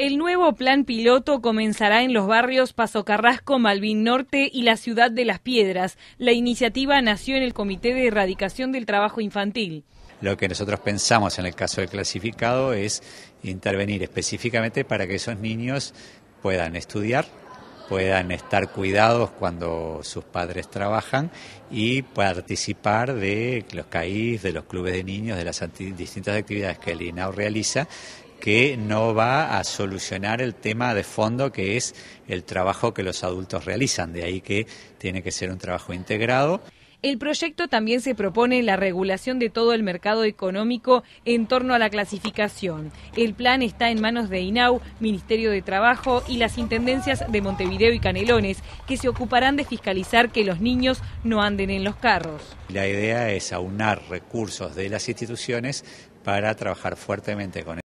El nuevo plan piloto comenzará en los barrios Paso Carrasco, Malvin Norte y la ciudad de Las Piedras. La iniciativa nació en el Comité de Erradicación del Trabajo Infantil. Lo que nosotros pensamos en el caso del clasificado es intervenir específicamente para que esos niños puedan estudiar, puedan estar cuidados cuando sus padres trabajan y participar de los CAIF, de los clubes de niños, de las distintas actividades que el INAO realiza que no va a solucionar el tema de fondo que es el trabajo que los adultos realizan, de ahí que tiene que ser un trabajo integrado. El proyecto también se propone la regulación de todo el mercado económico en torno a la clasificación. El plan está en manos de INAU, Ministerio de Trabajo y las intendencias de Montevideo y Canelones, que se ocuparán de fiscalizar que los niños no anden en los carros. La idea es aunar recursos de las instituciones para trabajar fuertemente con